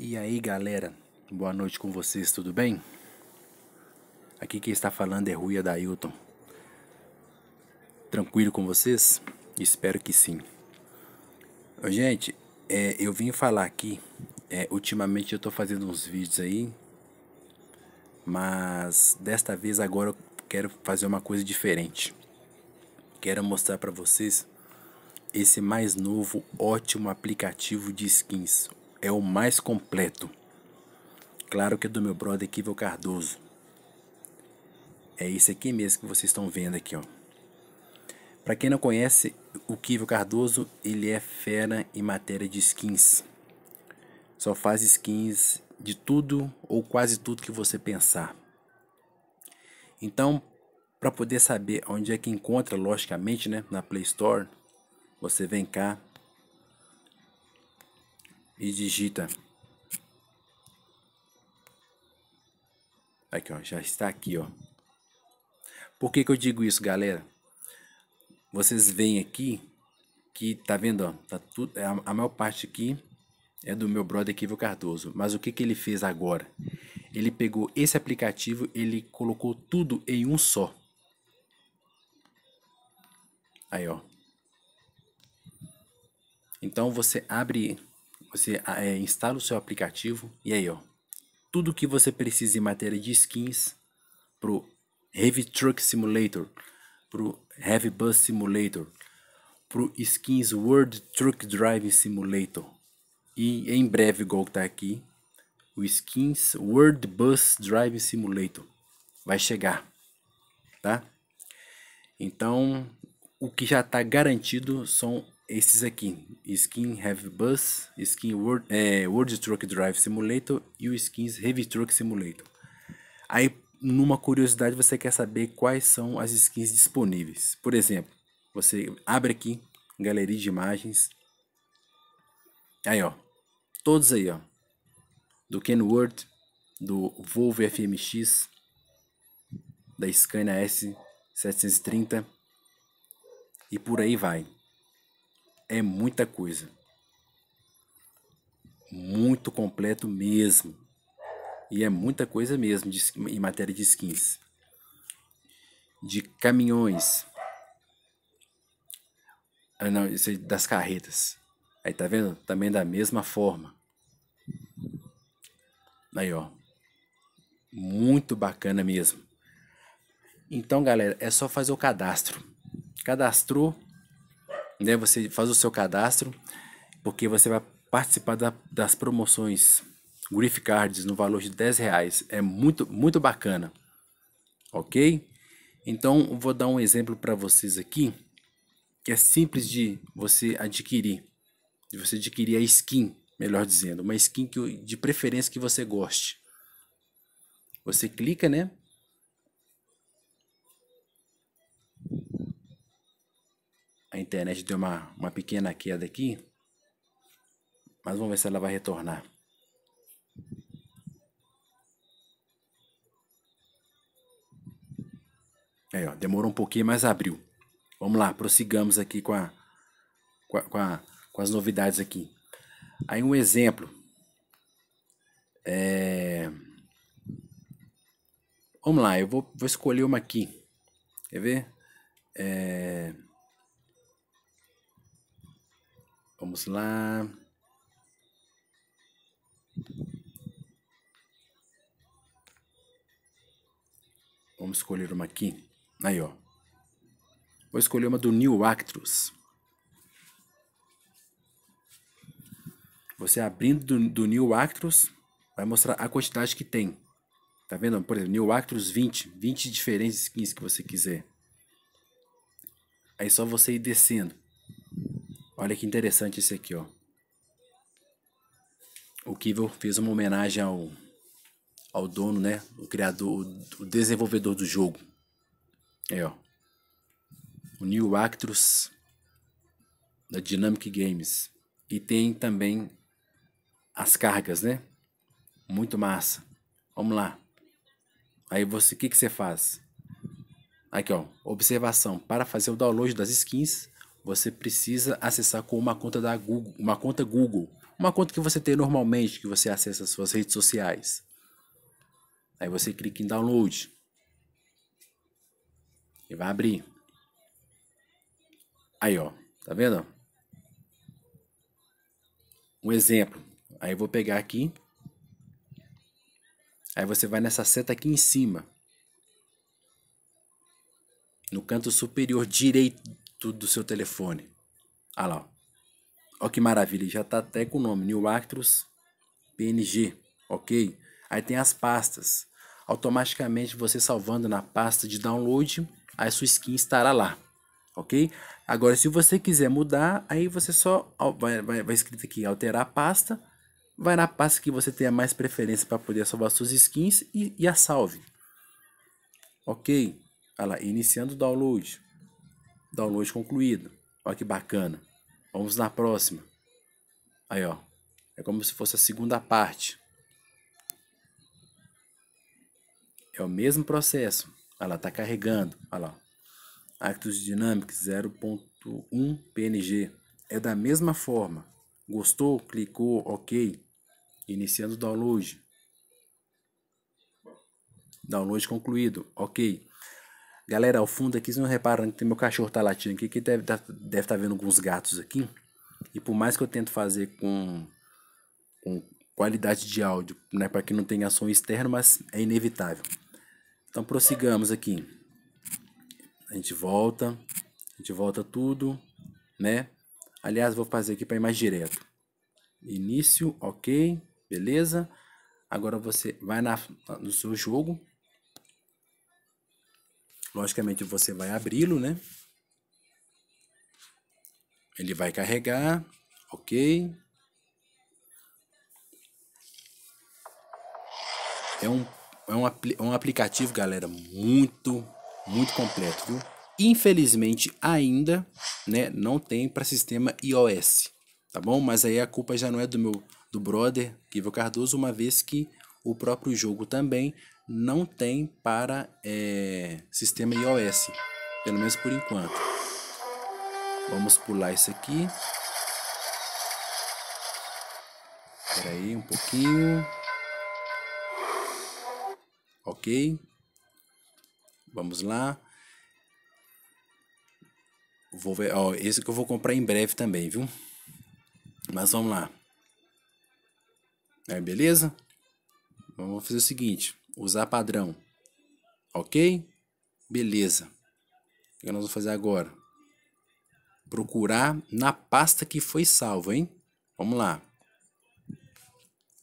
E aí galera, boa noite com vocês, tudo bem? Aqui quem está falando é Rui Adailton. Tranquilo com vocês? Espero que sim. Gente, é, eu vim falar aqui. É, ultimamente eu estou fazendo uns vídeos aí, mas desta vez agora eu quero fazer uma coisa diferente. Quero mostrar para vocês esse mais novo ótimo aplicativo de skins, é o mais completo. Claro que é do meu brother Kivel Cardoso. É isso aqui mesmo que vocês estão vendo aqui, ó. Para quem não conhece, o Kivel Cardoso, ele é fera em matéria de skins. Só faz skins de tudo ou quase tudo que você pensar. Então, para poder saber onde é que encontra, logicamente, né, na Play Store, você vem cá e digita. Aqui, ó, já está aqui, ó. Por que, que eu digo isso, galera? Vocês veem aqui que tá vendo, ó, tá tudo, é a, a maior parte aqui é do meu brother Kivel Cardoso. Mas o que, que ele fez agora? Ele pegou esse aplicativo, ele colocou tudo em um só. Aí, ó. Então você abre você ah, é, instala o seu aplicativo e aí, ó, tudo que você precisa em matéria de skins pro Heavy Truck Simulator, pro Heavy Bus Simulator, pro Skins World Truck Driving Simulator e em breve, igual que tá aqui, o Skins World Bus Driving Simulator vai chegar, tá? Então, o que já está garantido são esses aqui, Skin Heavy Bus, Skin World, é, World Truck Drive Simulator e o Skins Heavy Truck Simulator. Aí, numa curiosidade, você quer saber quais são as skins disponíveis. Por exemplo, você abre aqui, galeria de imagens. Aí, ó. Todos aí, ó. Do Kenworth, do Volvo FMX, da Scania S730 e por aí vai é muita coisa. Muito completo mesmo. E é muita coisa mesmo de, em matéria de skins. De caminhões. Ah, não, isso é das carretas. Aí tá vendo? Também da mesma forma. Aí, ó. Muito bacana mesmo. Então, galera, é só fazer o cadastro. Cadastrou, né? Você faz o seu cadastro, porque você vai participar da, das promoções Griff Cards no valor de 10 reais. É muito, muito bacana, ok? Então, vou dar um exemplo para vocês aqui, que é simples de você adquirir, de você adquirir a skin, melhor dizendo, uma skin que, de preferência que você goste. Você clica, né? a internet deu uma, uma pequena queda aqui. Mas vamos ver se ela vai retornar. Aí, ó, demorou um pouquinho, mas abriu. Vamos lá, prossigamos aqui com, a, com, a, com, a, com as novidades aqui. Aí um exemplo. É... Vamos lá, eu vou, vou escolher uma aqui. Quer ver? É... Vamos lá. Vamos escolher uma aqui. Aí, ó. Vou escolher uma do New Actrus. Você abrindo do, do New Actrus, vai mostrar a quantidade que tem. Tá vendo? Por exemplo, New Actrus 20. 20 diferentes skins que você quiser. Aí só você ir descendo. Olha que interessante esse aqui, ó. O Kivel fez uma homenagem ao, ao dono, né? O criador, o desenvolvedor do jogo. É, ó. O Neil Actros da Dynamic Games. E tem também as cargas, né? Muito massa. Vamos lá. Aí você, o que, que você faz? Aqui, ó. Observação. Para fazer o download das skins, você precisa acessar com uma conta da Google, uma conta Google, uma conta que você tem normalmente que você acessa as suas redes sociais. Aí você clica em download. E vai abrir. Aí, ó, tá vendo? Um exemplo. Aí eu vou pegar aqui. Aí você vai nessa seta aqui em cima. No canto superior direito tudo do seu telefone. Olha ah lá. Ó que maravilha, já está até com o nome, New Actros PNG, ok? Aí tem as pastas. Automaticamente você salvando na pasta de download, a sua skin estará lá, ok? Agora, se você quiser mudar, aí você só vai, vai, vai escrito aqui alterar a pasta, vai na pasta que você tenha mais preferência para poder salvar suas skins e, e a salve. Ok? Olha ah lá, iniciando o download. Download concluído. Olha que bacana. Vamos na próxima. Aí, ó. É como se fosse a segunda parte. É o mesmo processo. Olha lá, está carregando. Olha lá. Actus Dynamics 0.1 PNG. É da mesma forma. Gostou? Clicou, ok. Iniciando o download. Download concluído, ok. Galera, ao fundo aqui, vocês não reparam que meu cachorro tá latindo aqui, que deve tá, deve tá vendo alguns gatos aqui. E por mais que eu tento fazer com, com qualidade de áudio, né, para que não tenha som externo, mas é inevitável. Então prossigamos aqui. A gente volta, a gente volta tudo, né? Aliás, vou fazer aqui para ir mais direto. Início, ok, beleza. Agora você vai na, no seu jogo, Logicamente você vai abri-lo, né? Ele vai carregar, ok? É um, é um, é um aplicativo, galera, muito, muito completo, viu? Infelizmente ainda, né, não tem para sistema iOS, tá bom? Mas aí a culpa já não é do meu do brother Guilherme Cardoso, uma vez que o próprio jogo também não tem para é, sistema iOS, pelo menos por enquanto. Vamos pular isso aqui. Espera aí um pouquinho. Ok. Vamos lá. Vou ver, ó, esse que eu vou comprar em breve também, viu? Mas vamos lá. É, beleza? Vamos fazer o seguinte usar padrão. Ok? Beleza. O que nós vamos fazer agora? Procurar na pasta que foi salva, hein? Vamos lá.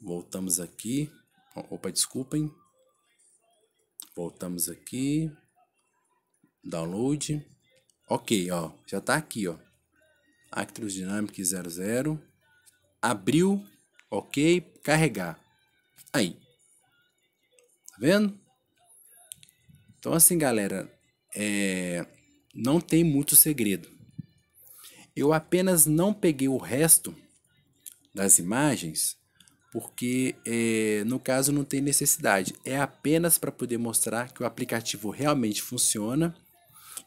Voltamos aqui. Opa, desculpem. Voltamos aqui. Download. Ok, ó. Já tá aqui, ó. Actros Dynamic 00. Abriu. Ok. Carregar. Aí vendo? Então, assim, galera, é... não tem muito segredo. Eu apenas não peguei o resto das imagens, porque é... no caso não tem necessidade. É apenas para poder mostrar que o aplicativo realmente funciona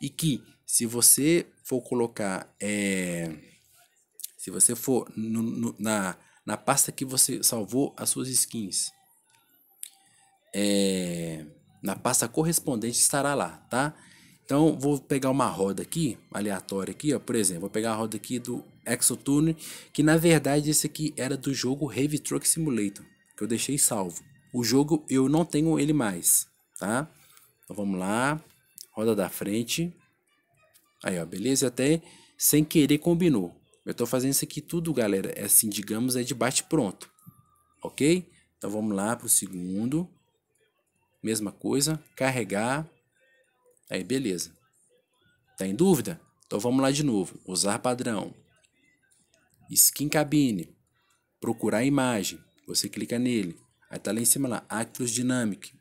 e que se você for colocar, é... se você for no, no, na, na pasta que você salvou as suas skins é, na pasta correspondente estará lá, tá? Então, vou pegar uma roda aqui, aleatória aqui, ó, por exemplo, vou pegar a roda aqui do Exoturne, que na verdade esse aqui era do jogo Heavy Truck Simulator, que eu deixei salvo. O jogo eu não tenho ele mais, tá? Então vamos lá, roda da frente. Aí, ó, beleza? Até sem querer combinou. Eu tô fazendo isso aqui tudo, galera, é assim, digamos, é de bate pronto, ok? Então vamos lá pro segundo mesma coisa, carregar, aí beleza. Tá em dúvida? Então vamos lá de novo, usar padrão, skin cabine, procurar imagem, você clica nele, aí tá lá em cima lá, Atlas Dynamic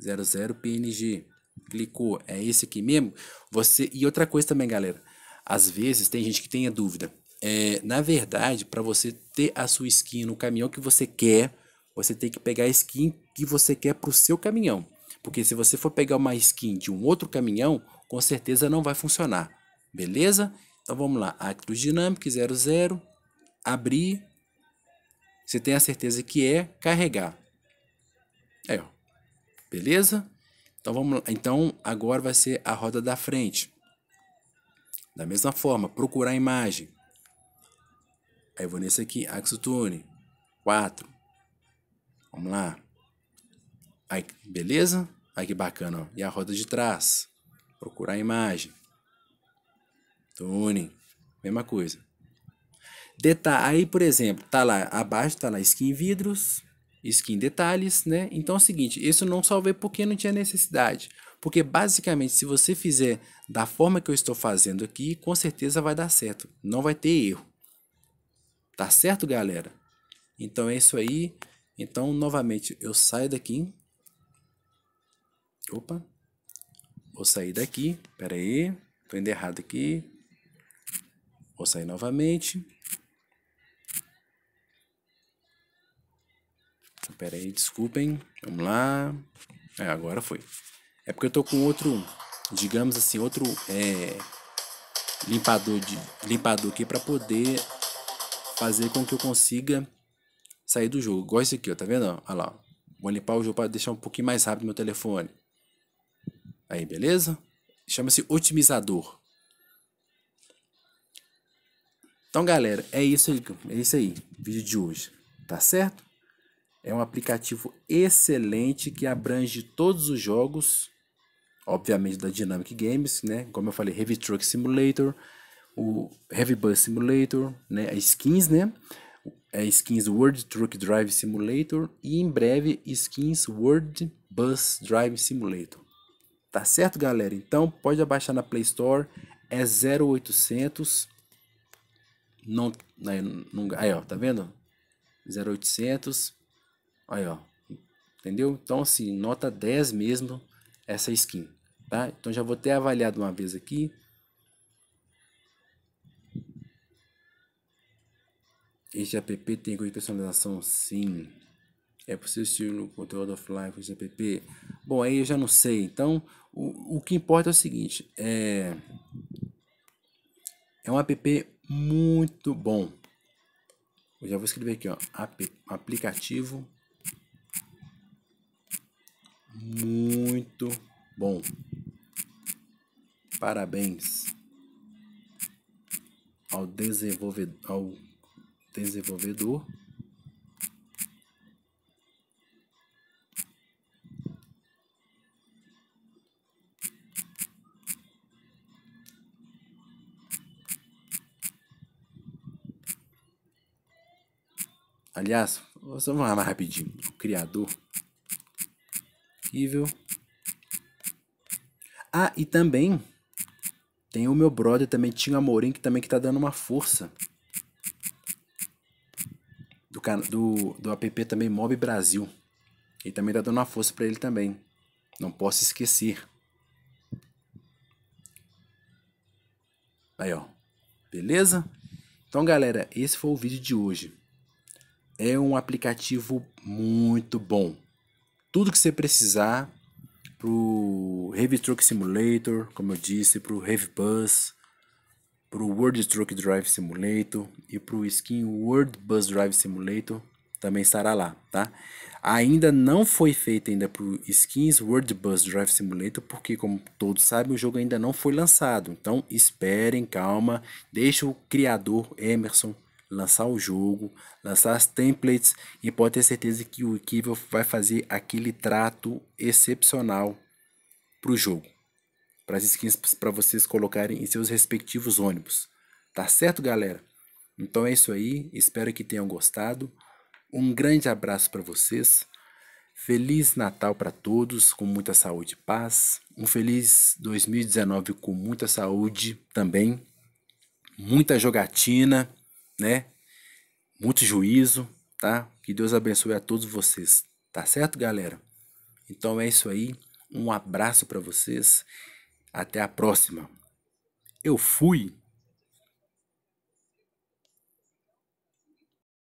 00 PNG, clicou, é esse aqui mesmo? Você E outra coisa também galera, às vezes tem gente que tem a dúvida, é, na verdade, para você ter a sua skin no caminhão que você quer, você tem que pegar a skin que você quer para o seu caminhão. Porque se você for pegar uma skin de um outro caminhão, com certeza não vai funcionar. Beleza? Então vamos lá. Actros Dynamic 00. Abrir. Você tem a certeza que é. Carregar. Aí, ó. Beleza? Então vamos lá. Então agora vai ser a roda da frente. Da mesma forma, procurar a imagem. Aí eu vou nesse aqui, Axotune 4. Vamos lá. Aí, beleza? Aí que bacana. Ó. E a roda de trás. Procurar a imagem. Tuning. Mesma coisa. Deta aí, por exemplo, tá lá abaixo, tá lá skin vidros, skin detalhes, né? Então é o seguinte, isso eu não salvei porque não tinha necessidade. Porque basicamente, se você fizer da forma que eu estou fazendo aqui, com certeza vai dar certo. Não vai ter erro. Tá certo, galera? Então é isso aí. Então, novamente, eu saio daqui. Opa. Vou sair daqui. Pera aí. Tô indo errado aqui. Vou sair novamente. Pera aí, desculpem. Vamos lá. É, agora foi. É porque eu tô com outro, digamos assim, outro é, limpador, de, limpador aqui para poder fazer com que eu consiga sair do jogo. Igual esse aqui, ó, tá vendo? Olha lá. Vou limpar o jogo para deixar um pouquinho mais rápido meu telefone. Aí, beleza? Chama-se otimizador. Então, galera, é isso aí, é isso aí, vídeo de hoje, tá certo? É um aplicativo excelente que abrange todos os jogos, obviamente da Dynamic Games, né? Como eu falei, Heavy Truck Simulator, o Heavy Bus Simulator, né? As skins, né? é skins World Truck Drive Simulator e em breve skins World Bus Drive Simulator. Tá certo, galera? Então pode abaixar na Play Store, é 0800 não, não, aí ó, tá vendo? 0800 aí ó. Entendeu? Então assim, nota 10 mesmo essa skin, tá? Então já vou ter avaliado uma vez aqui. Este app tem coisa de personalização? Sim. É possível estilo conteúdo offline com esse app? Bom, aí eu já não sei. Então, o, o que importa é o seguinte. É, é um app muito bom. Eu já vou escrever aqui, ó. App, aplicativo muito bom. Parabéns ao desenvolvedor. Ao desenvolvedor. Aliás, vamos lá mais rapidinho. O criador. Evil. Ah, e também tem o meu brother também, Tinho Amorim, que também que tá dando uma força do, do app também Mob Brasil. E também tá dando uma força para ele também. Não posso esquecer. Aí, ó. Beleza? Então, galera, esse foi o vídeo de hoje. É um aplicativo muito bom. Tudo que você precisar pro Heavy Truck Simulator, como eu disse, pro Heavy Bus, para o World Truck Drive Simulator e para o skin World Bus Drive Simulator também estará lá, tá? Ainda não foi feito ainda para o skins World Bus Drive Simulator, porque como todos sabem, o jogo ainda não foi lançado. Então esperem, calma, deixe o criador Emerson lançar o jogo, lançar as templates e pode ter certeza que o Equival vai fazer aquele trato excepcional para o jogo para as skins para vocês colocarem em seus respectivos ônibus. Tá certo, galera? Então é isso aí, espero que tenham gostado. Um grande abraço para vocês. Feliz Natal para todos, com muita saúde e paz. Um feliz 2019 com muita saúde também. Muita jogatina, né? Muito juízo, tá? Que Deus abençoe a todos vocês. Tá certo, galera? Então é isso aí. Um abraço para vocês até a próxima. Eu fui.